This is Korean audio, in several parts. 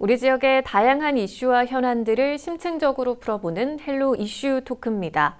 우리 지역의 다양한 이슈와 현안들을 심층적으로 풀어보는 헬로 이슈 토크입니다.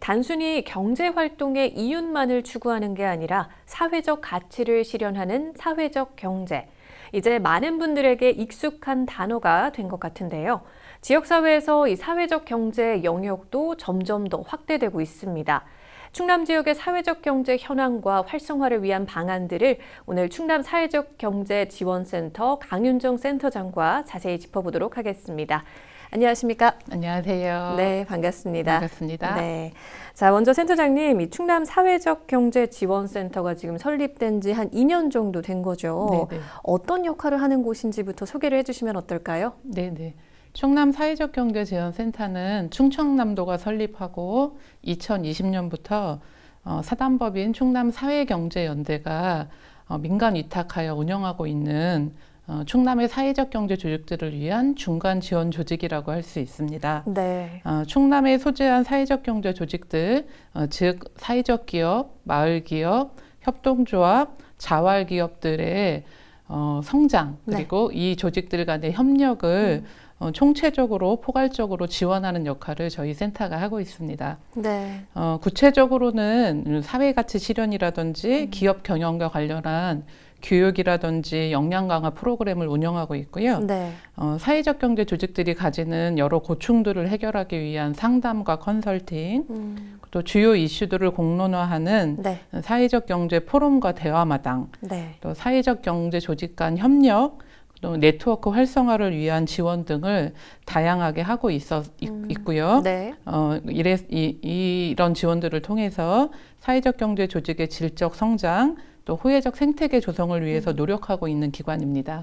단순히 경제 활동의 이윤만을 추구하는 게 아니라 사회적 가치를 실현하는 사회적 경제. 이제 많은 분들에게 익숙한 단어가 된 것 같은데요. 지역사회에서 이 사회적 경제 영역도 점점 더 확대되고 있습니다. 충남 지역의 사회적 경제 현황과 활성화를 위한 방안들을 오늘 충남 사회적 경제 지원센터 강윤정 센터장과 자세히 짚어보도록 하겠습니다. 안녕하십니까? 안녕하세요. 네, 반갑습니다. 반갑습니다. 네. 자, 먼저 센터장님, 이 충남 사회적 경제 지원센터가 지금 설립된 지 한 2년 정도 된 거죠. 네, 네 어떤 역할을 하는 곳인지부터 소개를 해 주시면 어떨까요? 네, 네. 충남 사회적 경제 지원 센터는 충청남도가 설립하고 2020년부터 어, 사단법인 충남 사회경제연대가 어, 민간 위탁하여 운영하고 있는 어, 충남의 사회적 경제 조직들을 위한 중간 지원 조직이라고 할 수 있습니다. 네. 어, 충남에 소재한 사회적 경제 조직들, 어, 즉 사회적 기업, 마을 기업, 협동조합, 자활 기업들의 어, 성장 네. 그리고 네. 이 조직들 간의 협력을 음. 어, 총체적으로 포괄적으로 지원하는 역할을 저희 센터가 하고 있습니다. 네. 어, 구체적으로는 사회가치 실현이라든지 음. 기업 경영과 관련한 교육이라든지 역량 강화 프로그램을 운영하고 있고요. 네. 어, 사회적 경제 조직들이 가지는 여러 고충들을 해결하기 위한 상담과 컨설팅, 음. 또 주요 이슈들을 공론화하는 네. 사회적 경제 포럼과 대화마당, 네. 또 사회적 경제 조직 간 협력, 또 네트워크 활성화를 위한 지원 등을 다양하게 하고 있어 음. 있고요. 네. 어, 이래, 이, 이런 지원들을 통해서 사회적 경제 조직의 질적 성장 또 호혜적 생태계 조성을 위해서 음. 노력하고 있는 기관입니다.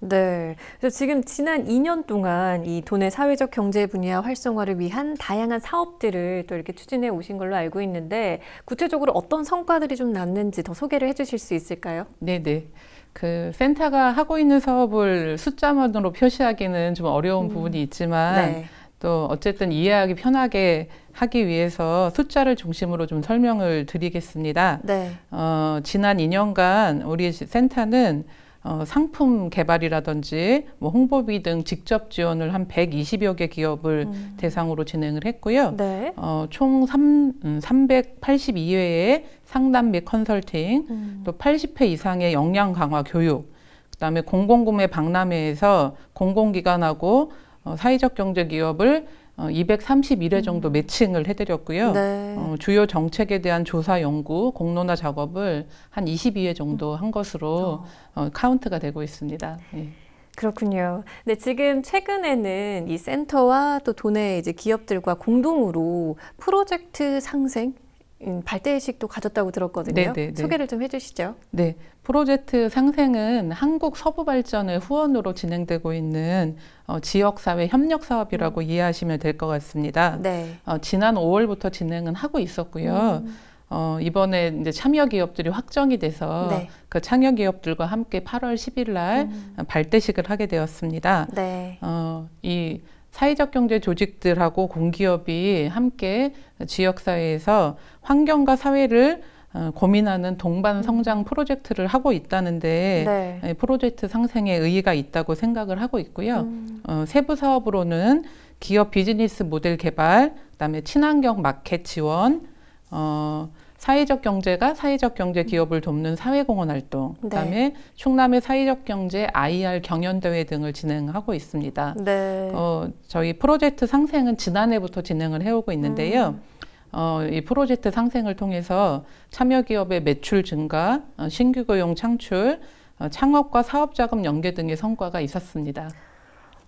네. 그래서 지금 지난 2년 동안 이 돈의 사회적 경제 분야 활성화를 위한 다양한 사업들을 또 이렇게 추진해 오신 걸로 알고 있는데 구체적으로 어떤 성과들이 좀 났는지 더 소개를 해 주실 수 있을까요? 네, 네. 그 센터가 하고 있는 사업을 숫자만으로 표시하기는 좀 어려운 음. 부분이 있지만 네. 또 어쨌든 이해하기 편하게 하기 위해서 숫자를 중심으로 좀 설명을 드리겠습니다. 네. 어, 지난 2년간 우리 센터는 어, 상품 개발이라든지 뭐 홍보비 등 직접 지원을 한 120여 개 기업을 음. 대상으로 진행을 했고요. 네. 어, 총 3, 음, 382회의 상담 및 컨설팅, 음. 또 80회 이상의 역량 강화 교육, 그다음에 공공구매 박람회에서 공공기관하고 어, 사회적 경제 기업을 231회 어, 음. 정도 음. 매칭을 해드렸고요. 네. 어, 주요 정책에 대한 조사 연구, 공론화 작업을 한 22회 정도 음. 한 것으로 어. 어, 카운트가 되고 있습니다. 예. 그렇군요. 네, 지금 최근에는 이 센터와 또 도내 이제 기업들과 공동으로 프로젝트 상생 음, 발대식도 가졌다고 들었거든요. 네네네. 네, 네. 소개를 좀 해주시죠. 네, 프로젝트 상생은 한국 서부 발전을 후원으로 진행되고 있는 어, 지역사회 협력 사업이라고 음. 이해하시면 될 것 같습니다. 네. 어, 지난 5월부터 진행은 하고 있었고요. 음. 어, 이번에 이제 참여 기업들이 확정이 돼서 네. 그 참여 기업들과 함께 8월 10일 날 음. 발대식을 하게 되었습니다. 네. 어, 이 사회적 경제 조직들하고 공기업이 함께 지역사회에서 환경과 사회를 어, 고민하는 동반 음. 성장 프로젝트를 하고 있다는데 네. 예, 프로젝트 상생에 의의가 있다고 생각을 하고 있고요. 음. 어, 세부 사업으로는 기업 비즈니스 모델 개발, 그다음에 친환경 마켓 지원, 어, 사회적 경제가 사회적 경제 기업을 돕는 사회공헌 활동, 네. 그다음에 충남의 사회적 경제 IR 경연 대회 등을 진행하고 있습니다. 네. 어, 저희 프로젝트 상생은 지난해부터 진행을 해오고 있는데요. 음. 어, 이 프로젝트 상생을 통해서 참여 기업의 매출 증가, 어, 신규 고용 창출, 어, 창업과 사업 자금 연계 등의 성과가 있었습니다.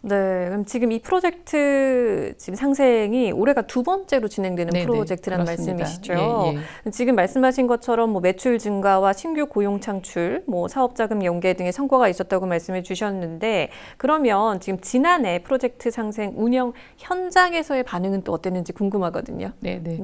네, 그럼 지금 이 프로젝트 지금 상생이 올해가 두 번째로 진행되는 네네, 프로젝트라는 그렇습니다. 말씀이시죠. 예, 예. 지금 말씀하신 것처럼 뭐 매출 증가와 신규 고용 창출, 뭐 사업 자금 연계 등의 성과가 있었다고 말씀해 주셨는데 그러면 지금 지난해 프로젝트 상생 운영 현장에서의 반응은 또 어땠는지 궁금하거든요. 네, 네.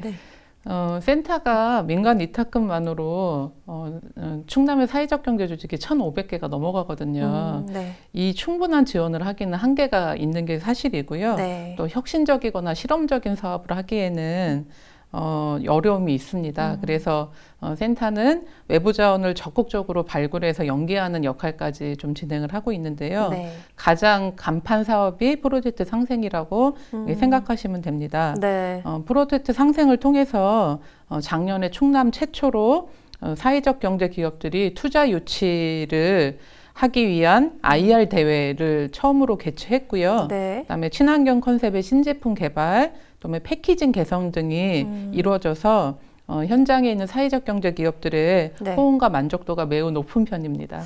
어, 센터가 민간 위탁금만으로 어, 어, 충남의 사회적 경제 조직이 1,500개가 넘어가거든요. 음, 네. 이 충분한 지원을 하기는 한계가 있는 게 사실이고요. 네. 또 혁신적이거나 실험적인 사업을 하기에는 어, 어려움이 있습니다. 음. 그래서 어, 센터는 외부 자원을 적극적으로 발굴해서 연계하는 역할까지 좀 진행을 하고 있는데요. 네. 가장 간판 사업이 프로젝트 상생이라고 음. 예, 생각하시면 됩니다. 네. 어, 프로젝트 상생을 통해서 어, 작년에 충남 최초로 어, 사회적 경제 기업들이 투자 유치를 하기 위한 IR 대회를 처음으로 개최했고요. 네. 그다음에 친환경 컨셉의 신제품 개발, 그다음에 패키징 개선 등이 음. 이루어져서 어, 현장에 있는 사회적 경제 기업들의 네. 호응과 만족도가 매우 높은 편입니다.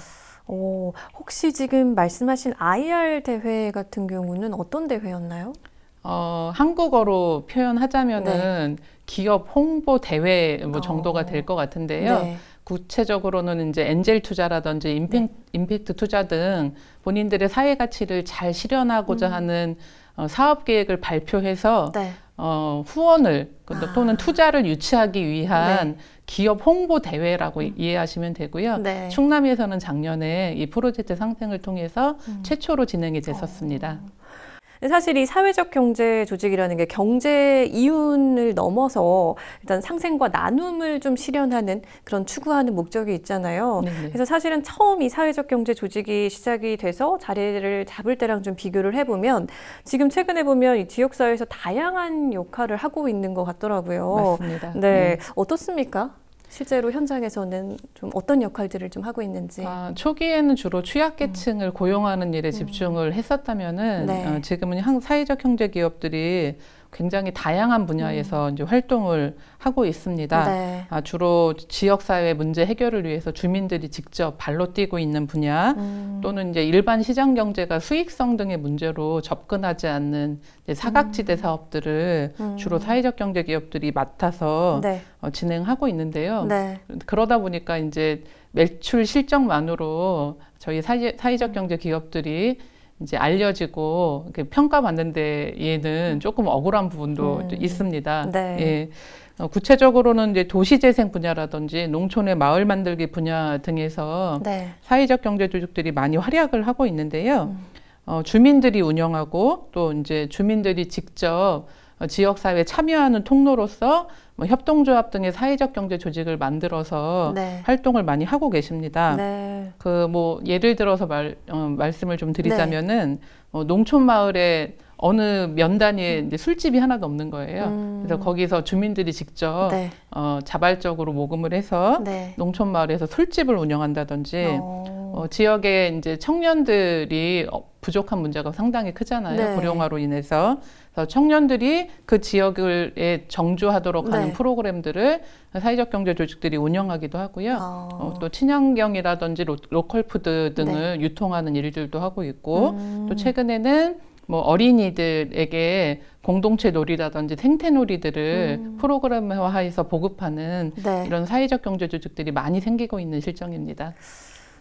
오, 혹시 지금 말씀하신 IR 대회 같은 경우는 어떤 대회였나요? 어, 한국어로 표현하자면은 네. 기업 홍보 대회 뭐 어. 정도가 될 것 같은데요. 네. 구체적으로는 이제 엔젤 투자라든지 임팩, 네. 임팩트 투자 등 본인들의 사회 가치를 잘 실현하고자 음. 하는 어, 사업 계획을 발표해서 네. 어, 후원을 그러니까 아. 또는 투자를 유치하기 위한 네. 기업 홍보 대회라고 음. 이해하시면 되고요. 네. 충남에서는 작년에 이 프로젝트 상생을 통해서 음. 최초로 진행이 됐었습니다. 어. 사실 이 사회적 경제 조직이라는 게 경제 이윤을 넘어서 일단 상생과 나눔을 좀 실현하는 그런 추구하는 목적이 있잖아요. 네네. 네. 그래서 사실은 처음 이 사회적 경제 조직이 시작이 돼서 자리를 잡을 때랑 좀 비교를 해보면 지금 최근에 보면 이 지역사회에서 다양한 역할을 하고 있는 것 같더라고요. 맞습니다. 네. 네. 어떻습니까? 실제로 현장에서는 좀 어떤 역할들을 좀 하고 있는지. 아, 초기에는 주로 취약계층을 음. 고용하는 일에 음. 집중을 했었다면은 네. 어, 지금은 사회적 형제 기업들이 굉장히 다양한 분야에서 음. 이제 활동을 하고 있습니다. 네. 아, 주로 지역사회 문제 해결을 위해서 주민들이 직접 발로 뛰고 있는 분야 음. 또는 이제 일반 시장 경제가 수익성 등의 문제로 접근하지 않는 이제 사각지대 음. 사업들을 음. 주로 사회적 경제 기업들이 맡아서 네. 어, 진행하고 있는데요. 네. 그러다 보니까 이제 매출 실적만으로 저희 사회, 사회적 음. 경제 기업들이 이제 알려지고 평가받는데 에는 음. 조금 억울한 부분도 음. 있습니다. 네. 예. 어, 구체적으로는 이제 도시재생 분야라든지 농촌의 마을 만들기 분야 등에서 네. 사회적 경제 조직들이 많이 활약을 하고 있는데요. 음. 어, 주민들이 운영하고 또 이제 주민들이 직접 어, 지역사회에 참여하는 통로로서 뭐 협동조합 등의 사회적 경제 조직을 만들어서 네. 활동을 많이 하고 계십니다. 네. 그뭐 예를 들어서 말, 어, 말씀을 좀 드리자면은 네. 어, 농촌 마을에 어느 면단위에 음. 이제 술집이 하나도 없는 거예요. 음. 그래서 거기서 주민들이 직접 네. 어, 자발적으로 모금을 해서 네. 농촌 마을에서 술집을 운영한다든지 어. 어, 지역의 이제 청년들이 어, 부족한 문제가 상당히 크잖아요. 네. 고령화로 인해서. 그래서 청년들이 그 지역을 정주하도록 하는 네. 프로그램들을 사회적 경제 조직들이 운영하기도 하고요. 아. 어, 또 친환경이라든지 로, 컬 푸드 등을 네. 유통하는 일들도 하고 있고 음. 또 최근에는 뭐 어린이들에게 공동체 놀이라든지 생태 놀이들을 음. 프로그램화해서 보급하는 네. 이런 사회적 경제 조직들이 많이 생기고 있는 실정입니다.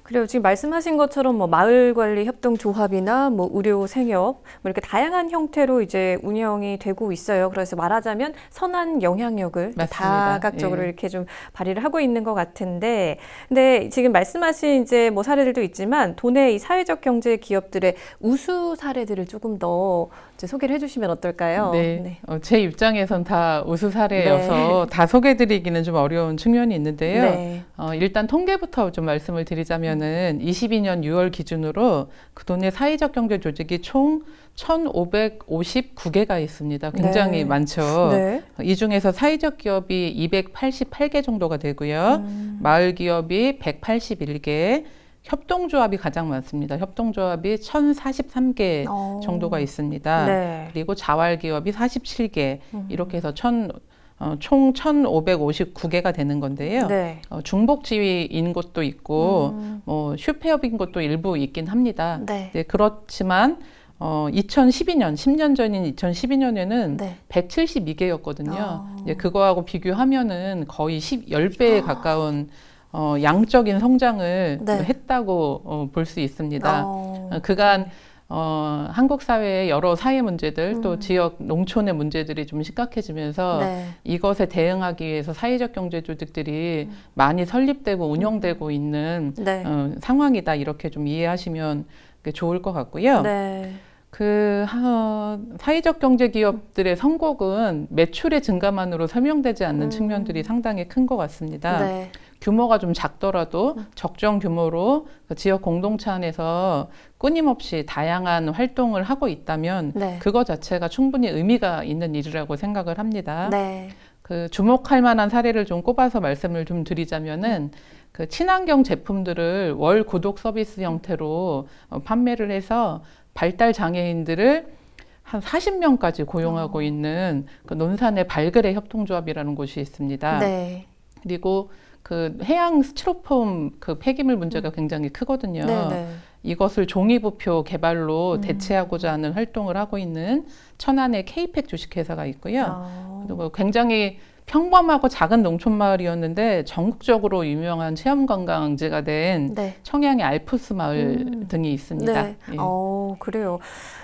그래요. 지금 말씀하신 것처럼 뭐 마을관리협동조합이나 뭐 의료 생협 뭐 이렇게 다양한 형태로 이제 운영이 되고 있어요. 그래서 말하자면 선한 영향력을 다각적으로 예. 이렇게 좀 발휘를 하고 있는 것 같은데, 근데 지금 말씀하신 이제 뭐 사례들도 있지만 돈의 이 사회적 경제 기업들의 우수 사례들을 조금 더 소개를 해주시면 어떨까요? 네. 네. 어, 제 입장에선 다 우수 사례여서 네. 다 소개드리기는 좀 어려운 측면이 있는데요. 네. 어, 일단 통계부터 좀 말씀을 드리자면은 22년 6월 기준으로 그동네 사회적 경제 조직이 총 1,559개가 있습니다. 굉장히 네. 많죠. 네. 이 중에서 사회적 기업이 288개 정도가 되고요. 음. 마을 기업이 181개, 협동조합이 가장 많습니다. 협동조합이 1,043개 오. 어. 정도가 있습니다. 네. 그리고 자활기업이 47개 음. 이렇게 해서 1,000 어, 총 1,559개가 되는 건데요. 네. 어, 중복지위인 곳도 있고, 음. 뭐 슈페업인 곳도 일부 있긴 합니다. 네. 네 그렇지만 어, 2012년, 10년 전인 2012년에는 네. 172개였거든요. 아. 이제 그거하고 비교하면은 거의 10, 10배에 아. 가까운 어, 양적인 성장을 네. 했다고 어, 볼수 있습니다. 어. 어. 그간 어, 한국 사회의 여러 사회 문제들 음. 또 지역 농촌의 문제들이 좀 심각해지면서 네. 이것에 대응하기 위해서 사회적 경제 조직들이 음. 많이 설립되고 운영되고 음. 있는 네. 어, 상황이다 이렇게 좀 이해하시면 좋을 것 같고요. 네. 그 어, 사회적 경제 기업들의 성공은 매출의 증가만으로 설명되지 않는 음. 측면들이 상당히 큰 것 같습니다. 네. 규모가 좀 작더라도 음. 적정 규모로 그 지역 공동체 안에서 끊임없이 다양한 활동을 하고 있다면 네. 그거 자체가 충분히 의미가 있는 일이라고 생각을 합니다. 네. 그 주목할 만한 사례를 좀 꼽아서 말씀을 좀 드리자면은 그 친환경 제품들을 월 구독 서비스 형태로 어, 판매를 해서 발달 장애인들을 한 40명까지 고용하고 어. 있는 그 논산의 발그레 협동조합이라는 곳이 있습니다. 네. 그리고 그 해양 스티로폼 그 폐기물 문제가 음. 굉장히 크거든요. 네네. 네. 이것을 종이부표 개발로 음. 대체하고자 하는 활동을 하고 있는 천안의 케이펙 주식회사가 있고요. 아. 그리고 굉장히 평범하고 작은 농촌 마을이었는데 전국적으로 유명한 체험 관광지가 된 네. 청양의 알프스 마을 음. 등이 있습니다. 네. 예. 어, 그래요.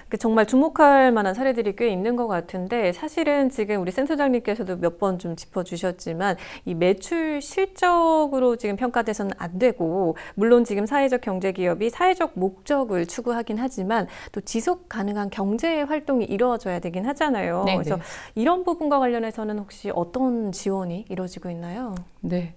그 정말 주목할 만한 사례들이 꽤 있는 것 같은데 사실은 지금 우리 센터장님께서도 몇 번 좀 짚어주셨지만 이 매출 실적으로 지금 평가돼서는 안 되고 물론 지금 사회적 경제 기업이 사회적 목적을 추구하긴 하지만 또 지속 가능한 경제 활동이 이루어져야 되긴 하잖아요. 네네. 네. 그래서 이런 부분과 관련해서는 혹시 어떤 지원이 이루어지고 있나요? 네.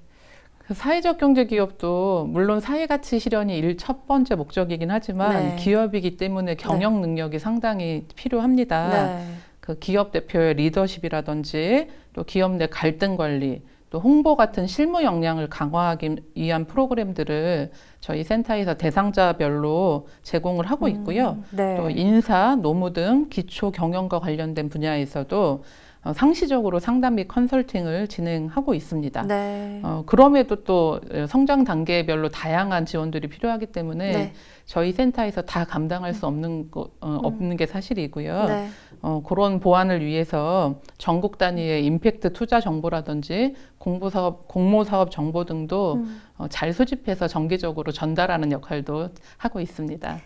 사회적 경제 기업도 물론 사회가치 실현이 일 첫 번째 목적이긴 하지만 네. 기업이기 때문에 경영 네. 능력이 상당히 필요합니다. 네. 그 기업 대표의 리더십이라든지 또 기업 내 갈등 관리 또 홍보 같은 실무 역량을 강화하기 위한 프로그램들을 저희 센터에서 대상자별로 제공을 하고 음, 있고요. 음, 네. 또 인사, 노무 등 기초 경영과 관련된 분야에서도 어, 상시적으로 상담 및 컨설팅을 진행하고 있습니다. 네. 어, 그럼에도 또 어, 성장 단계별로 다양한 지원들이 필요하기 때문에 네. 저희 센터에서 다 감당할 수 음. 없는 거, 어, 음. 없는 게 사실이고요. 네. 어, 그런 보완을 위해서 전국 단위의 임팩트 투자 정보라든지 공부 사업, 공모 사업 정보 등도 음. 어, 잘 소집해서 정기적으로 전달하는 역할도 하고 있습니다.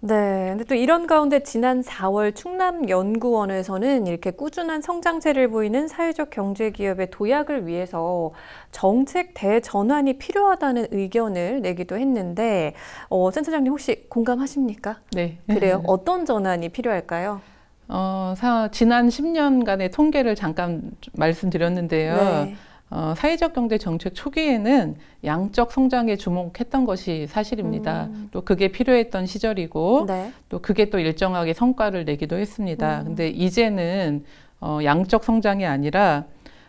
네. 근데 또 이런 가운데 지난 4월 충남 연구원에서는 이렇게 꾸준한 성장세를 보이는 사회적 경제 기업의 도약을 위해서 정책 대전환이 필요하다는 의견을 내기도 했는데 어, 센터장님 혹시 공감하십니까? 네. 그래요. 어떤 전환이 필요할까요? 어, 사, 지난 10년간의 통계를 잠깐 말씀드렸는데요. 네. 어, 사회적 경제 정책 초기에는 양적 성장에 주목했던 것이 사실입니다. 음. 또 그게 필요했던 시절이고 네. 또 그게 또 일정하게 성과를 내기도 했습니다. 음. 근데 이제는 어, 양적 성장이 아니라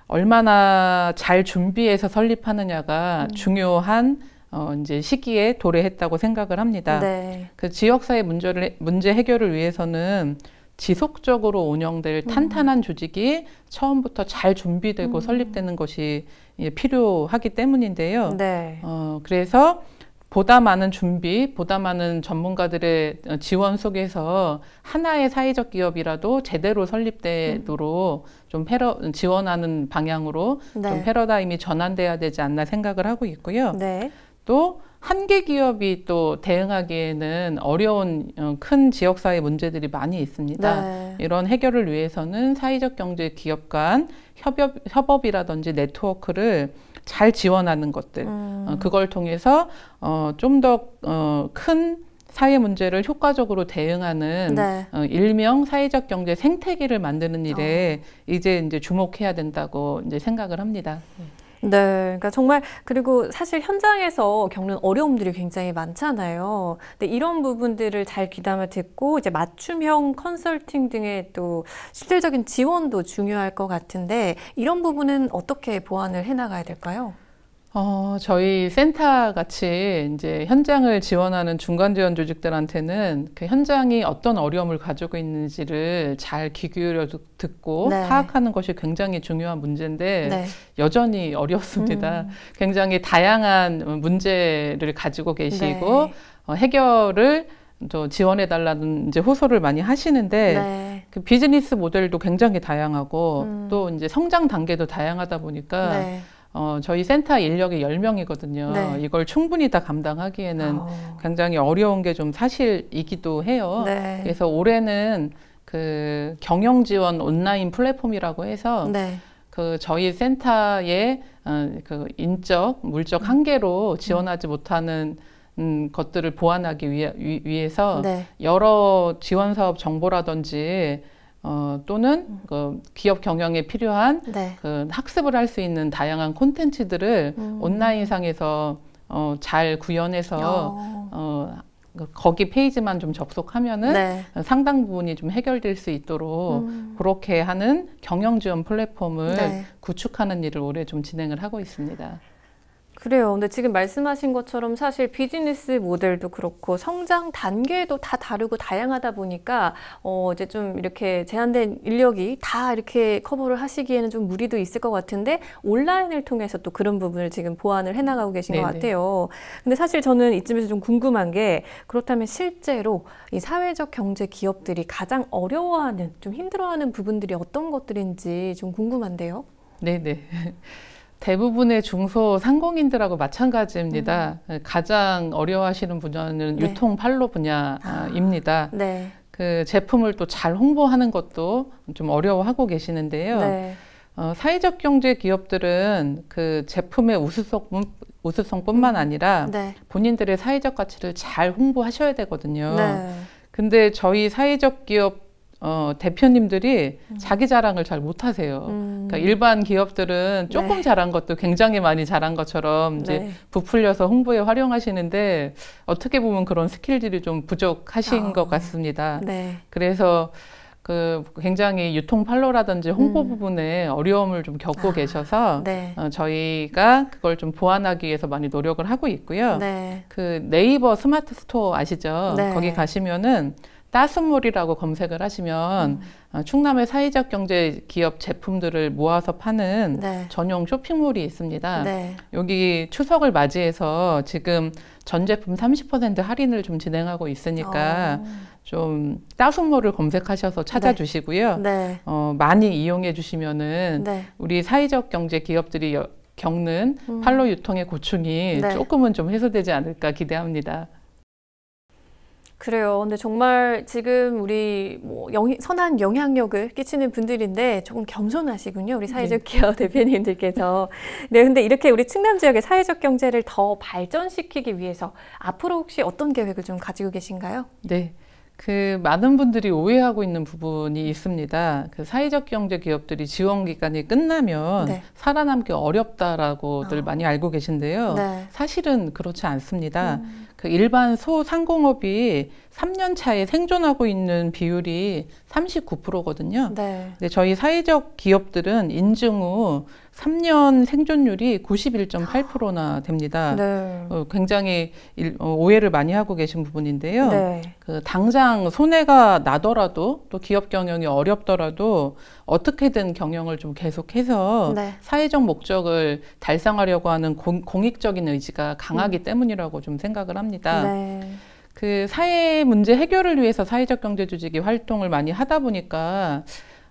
얼마나 잘 준비해서 설립하느냐가 음. 중요한 어, 이제 시기에 도래했다고 생각을 합니다. 네. 그 지역사회 문제를 문제 해결을 위해서는 지속적으로 운영될 음. 탄탄한 조직이 처음부터 잘 준비되고 음. 설립되는 것이 예, 필요하기 때문인데요. 네. 어, 그래서 보다 많은 준비, 보다 많은 전문가들의 어, 지원 속에서 하나의 사회적 기업이라도 제대로 설립되도록 음. 좀 패러, 지원하는 방향으로 네. 좀 패러다임이 전환돼야 되지 않나 생각을 하고 있고요. 네. 또 한계 기업이 또 대응하기에는 어려운 어, 큰 지역사회 문제들이 많이 있습니다. 네. 이런 해결을 위해서는 사회적 경제 기업 간 협업, 협업이라든지 네트워크를 잘 지원하는 것들, 어, 음. 그걸 통해서 어, 좀더큰 어, 사회 문제를 효과적으로 대응하는 네. 어, 일명 사회적 경제 생태계를 만드는 일에 어. 이제 이제 주목해야 된다고 이제 생각을 합니다. 네. 네, 그러니까 정말 그리고 사실 현장에서 겪는 어려움들이 굉장히 많잖아요. 근데 이런 부분들을 잘 귀담아 듣고 이제 맞춤형 컨설팅 등의 또 실질적인 지원도 중요할 것 같은데 이런 부분은 어떻게 보완을 해나가야 될까요? 어, 저희 센터 같이 이제 현장을 지원하는 중간 지원 조직들한테는 그 현장이 어떤 어려움을 가지고 있는지를 잘 귀 기울여 듣고 네. 파악하는 것이 굉장히 중요한 문제인데 네. 여전히 어렵습니다. 음. 굉장히 다양한 문제를 가지고 계시고 네. 어, 해결을 또 지원해 달라는 이제 호소를 많이 하시는데 네. 그 비즈니스 모델도 굉장히 다양하고 음. 또 이제 성장 단계도 다양하다 보니까 네. 어, 저희 센터 인력이 1 0명이거든요 네. 이걸 충분히 다 감당하기에는 오. 아. 굉장히 어려운 게 좀 사실이기도 해요. 네. 그래서 올해는 그 경영 지원 온라인 플랫폼이라고 해서 네. 그 저희 센터의 어, 그 인적, 물적 음. 한계로 지원하지 음. 못하는 음, 것들을 보완하기 위해, 서 네. 여러 지원 사업 정보라든지 어, 또는 음. 그 기업 경영에 필요한 네. 그 학습을 할 수 있는 다양한 콘텐츠들을 음. 온라인상에서 어, 잘 구현해서 어. 어 그 거기 페이지만 좀 접속하면은 네. 상당 부분이 좀 해결될 수 있도록 음. 그렇게 하는 경영 지원 플랫폼을 네. 구축하는 일을 올해 좀 진행을 하고 있습니다. 그래요. 근데 지금 말씀하신 것처럼 사실 비즈니스 모델도 그렇고 성장 단계도 다 다르고 다양하다 보니까 어 이제 좀 이렇게 제한된 인력이 다 이렇게 커버를 하시기에는 좀 무리도 있을 것 같은데 온라인을 통해서 또 그런 부분을 지금 보완을 해나가고 계신 네네. 것 같아요. 근데 사실 저는 이쯤에서 좀 궁금한 게 그렇다면 실제로 이 사회적 경제 기업들이 가장 어려워하는 좀 힘들어하는 부분들이 어떤 것들인지 좀 궁금한데요. 네네. 대부분의 중소 상공인들하고 마찬가지입니다. 음. 가장 어려워하시는 분야는 네. 유통 판로 분야입니다. 아, 네. 그 제품을 또 잘 홍보하는 것도 좀 어려워하고 계시는데요. 네. 어, 사회적 경제 기업들은 그 제품의 우수성, 우수성뿐만 음. 아니라 네. 본인들의 사회적 가치를 잘 홍보하셔야 되거든요. 네. 근데 저희 사회적 기업 어, 대표님들이 음. 자기 자랑을 잘 못하세요. 음. 그러니까 일반 기업들은 조금 네. 잘한 것도 굉장히 많이 잘한 것처럼 이제 네. 부풀려서 홍보에 활용하시는데 어떻게 보면 그런 스킬들이 좀 부족하신 어. 것 같습니다. 네. 그래서 그 굉장히 유통 팔로라든지 홍보 음. 부분에 어려움을 좀 겪고 아, 계셔서 네. 어, 저희가 그걸 좀 보완하기 위해서 많이 노력을 하고 있고요. 네. 그 네이버 스마트 스토어 아시죠? 네. 거기 가시면은 따순물이라고 검색을 하시면 음. 어, 충남의 사회적 경제 기업 제품들을 모아서 파는 네. 전용 쇼핑몰이 있습니다. 네. 여기 추석을 맞이해서 지금 전 제품 30% 할인을 좀 진행하고 있으니까 어. 좀 따순물을 검색하셔서 네. 찾아주시고요. 네. 어, 많이 이용해 주시면은 네. 우리 사회적 경제 기업들이 겪는 음. 팔로 유통의 고충이 네. 조금은 좀 해소되지 않을까 기대합니다. 그래요. 근데 정말 지금 우리 뭐 영, 선한 영향력을 끼치는 분들인데 조금 겸손하시군요. 우리 사회적 네. 기업 대표님들께서. 네, 근데 이렇게 우리 충남 지역의 사회적 경제를 더 발전시키기 위해서 앞으로 혹시 어떤 계획을 좀 가지고 계신가요? 네. 그 많은 분들이 오해하고 있는 부분이 있습니다. 그 사회적 경제 기업들이 지원 기간이 끝나면 네. 살아남기 어렵다라고들 어. 많이 알고 계신데요. 네. 사실은 그렇지 않습니다. 음. 그 일반 소상공업이 3년 차에 생존하고 있는 비율이 39%거든요. 네. 근데 저희 사회적 기업들은 인증 후 3년 생존율이 91.8%나 됩니다. 네. 어, 굉장히 일, 어, 오해를 많이 하고 계신 부분인데요. 네. 그 당장 손해가 나더라도 또 기업 경영이 어렵더라도 어떻게든 경영을 좀 계속해서 네. 사회적 목적을 달성하려고 하는 공, 익적인 의지가 강하기 음. 때문이라고 좀 생각을 합니다. 네. 그 사회 문제 해결을 위해서 사회적 경제 조직이 활동을 많이 하다 보니까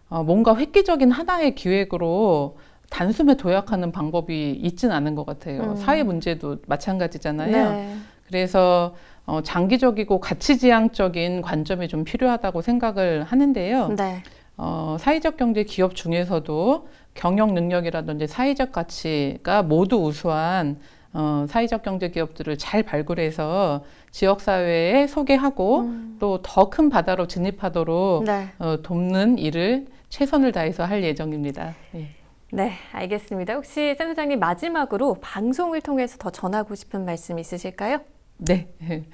어, 뭔가 획기적인 하나의 기획으로 단숨에 도약하는 방법이 있진 않은 것 같아요. 음. 사회 문제도 마찬가지잖아요. 네. 그래서 어, 장기적이고 가치지향적인 관점이 좀 필요하다고 생각을 하는데요. 네. 어, 사회적 경제 기업 중에서도 경영 능력이라든지 사회적 가치가 모두 우수한 어, 사회적 경제 기업들을 잘 발굴해서 지역 사회에 소개하고 음. 또더 큰 바다로 진입하도록 네. 어, 돕는 일을 최선을 다해서 할 예정입니다. 네. 네, 알겠습니다. 혹시 센 소장님 마지막으로 방송을 통해서 더 전하고 싶은 말씀 있으실까요? 네.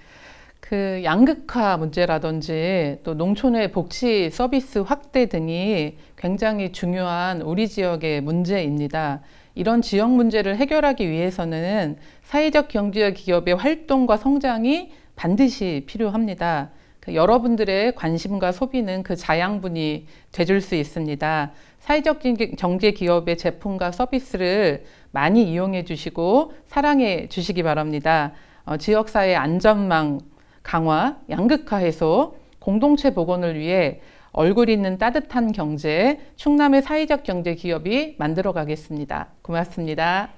그 양극화 문제라든지 또 농촌의 복지 서비스 확대 등이 굉장히 중요한 우리 지역의 문제입니다. 이런 지역 문제를 해결하기 위해서는 사회적 경제적 기업의 활동과 성장이 반드시 필요합니다. 그 여러분들의 관심과 소비는 그 자양분이 되줄 수 있습니다. 사회적 경제 기업의 제품과 서비스를 많이 이용해 주시고 사랑해 주시기 바랍니다. 어, 지역사회 안전망 강화, 양극화 해소, 공동체 복원을 위해 얼굴 있는 따뜻한 경제, 충남의 사회적 경제 기업이 만들어 가겠습니다. 고맙습니다.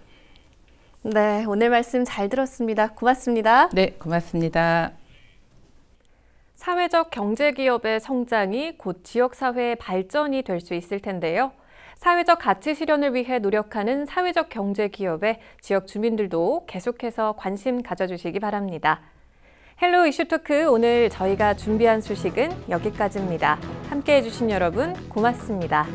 네, 오늘 말씀 잘 들었습니다. 고맙습니다. 네, 고맙습니다. 사회적 경제 기업의 성장이 곧 지역 사회의 발전이 될 수 있을 텐데요. 사회적 가치 실현을 위해 노력하는 사회적 경제 기업에 지역 주민들도 계속해서 관심 가져주시기 바랍니다. 헬로 이슈토크 오늘 저희가 준비한 소식은 여기까지입니다. 함께해 주신 여러분 고맙습니다.